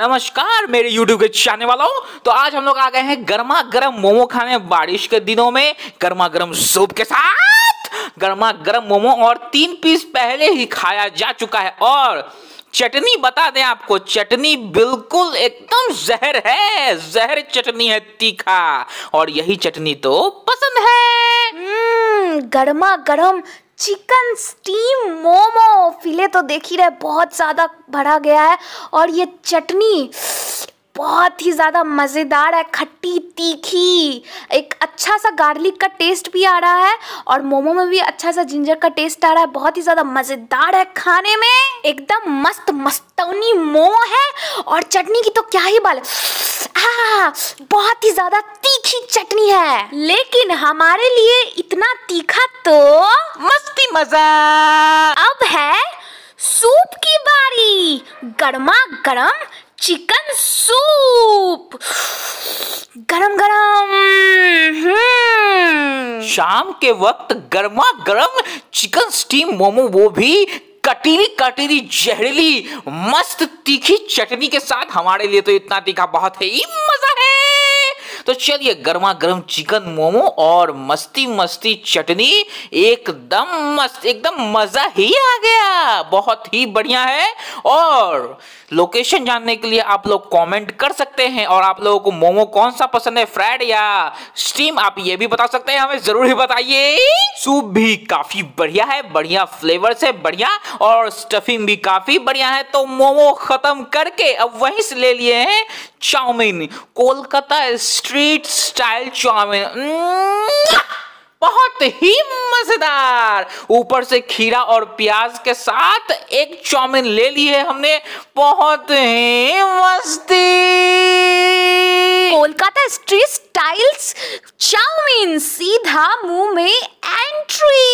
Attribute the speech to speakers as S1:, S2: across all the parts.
S1: नमस्कार मेरे YouTube के चाहने वालों तो आज हम लोग आ गए हैं गर्मा गर्म मोमो खाने बारिश के दिनों में गर्मा गर्म सूप के साथ गर्मा गर्म मोमो और तीन पीस पहले ही खाया जा चुका है और चटनी बता दें आपको चटनी बिल्कुल एकदम जहर है जहर चटनी है तीखा और यही चटनी तो
S2: पसंद है गर्मा हम्म, गर्म चिकन स्टीम मोमो फिले तो देख ही रहे बहुत ज़्यादा भरा गया है और ये चटनी बहुत ही ज़्यादा मज़ेदार है खट्टी तीखी एक अच्छा सा गार्लिक का टेस्ट भी आ रहा है और मोमो में भी अच्छा सा जिंजर का टेस्ट आ रहा है बहुत ही ज़्यादा मज़ेदार है खाने में एकदम मस्त मस्तौनी मोमो है और चटनी की तो क्या ही बाल आ, बहुत ही ज़्यादा तीखी चटनी है लेकिन हमारे लिए इतना तीखा तो मस्ती मजा अब है सूप की बारी गर्मा गर्म चिकन सूप गरम गरम
S1: हम्म। शाम के वक्त गर्मा गर्म चिकन स्टीम मोमो वो भी कटीली कटीली जहरीली मस्त तीखी चटनी के साथ हमारे लिए तो इतना तीखा बहुत है ही मजा है तो चलिए गर्मा गर्म चिकन मोमो और मस्ती मस्ती चटनी एकदम मस्त एकदम मजा ही आ गया बहुत ही बढ़िया है और लोकेशन जानने के लिए आप लोग कमेंट कर सकते हैं और आप लोगों को मोमो कौन सा पसंद है फ्राइड या स्टीम आप ये भी बता सकते हैं हमें जरूर ही बताइए सूप भी काफी बढ़िया है बढ़िया फ्लेवर से बढ़िया और स्टफिंग भी काफी बढ़िया है तो मोमो खत्म करके अब वहीं से ले लिए हैं chowmein Kolkata street style chowmein बहुत ही मजेदार ऊपर से खीरा और प्याज के साथ एक चाउमीन ले ली है हमने बहुत ही
S2: मस्ती कोलकाता स्ट्रीट स्टाइल्स चाउमीन सीधा मुंह में एंट्री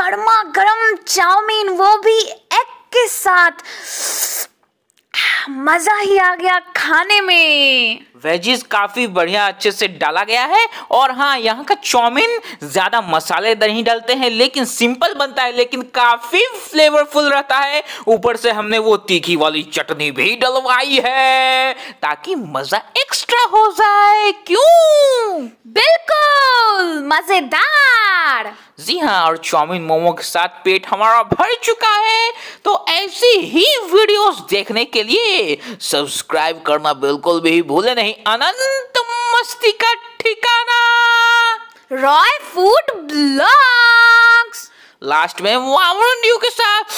S2: गर्मा गर्म चाउमीन वो भी एग के साथ मजा ही आ गया खाने में
S1: वेजीज काफी बढ़िया अच्छे से डाला गया है और हाँ यहाँ का चौमिन ज्यादा मसालेदार ही डालते हैं लेकिन सिंपल बनता है लेकिन काफी फ्लेवरफुल रहता है ऊपर से हमने वो तीखी वाली चटनी भी डलवाई है ताकि मजा
S2: एक्स्ट्रा हो जाए क्यों बिल्कुल मजेदार चार
S1: जी हाँ और चौमिन मोमो के साथ पेट हमारा भर चुका है तो ऐसी ही वीडियोस देखने के लिए सब्सक्राइब करना बिल्कुल भी भूले नहीं अनंत मस्ती का ठिकाना रॉय फूड ब्लॉग्स लास्ट में वाम के साथ